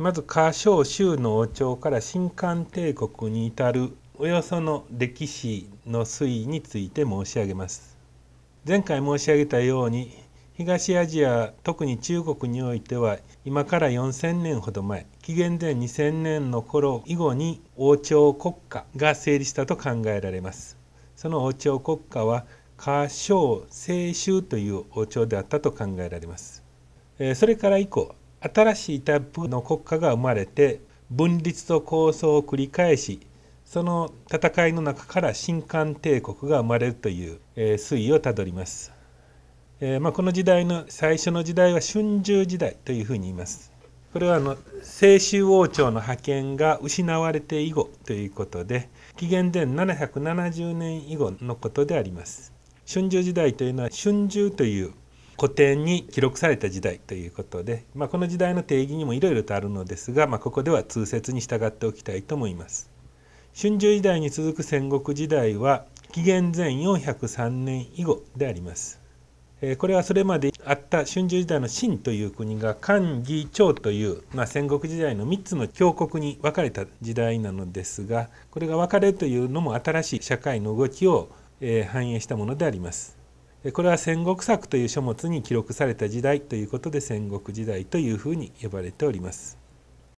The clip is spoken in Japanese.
まず華商州の王朝から新漢帝国に至るおよその歴史の推移について申し上げます。前回申し上げたように東アジア特に中国においては今から4,000年ほど前紀元前2,000年の頃以後に王朝国家が成立したと考えられます。その王朝国家は華商清州という王朝であったと考えられます。それから以降新しいタイプの国家が生まれて分立と抗争を繰り返しその戦いの中から新韓帝国が生まれるという、えー、推移をたどります、えー、まあ、この時代の最初の時代は春秋時代というふうに言いますこれはあの清州王朝の覇権が失われて以後ということで紀元前770年以後のことであります春秋時代というのは春秋という古典に記録された時代ということで、まあ、この時代の定義にもいろいろとあるのですが、まあ、ここでは通説に従っておきたいと思います。春秋時代に続く戦国時代は紀元前403年以後であります。これはそれまであった春秋時代の秦という国が漢魏趙という、まあ、戦国時代の3つの強国に分かれた時代なのですがこれが分かれというのも新しい社会の動きを、え反映したものであります。これは戦国策という書物に記録された時代ということで戦国時代というふうに呼ばれております。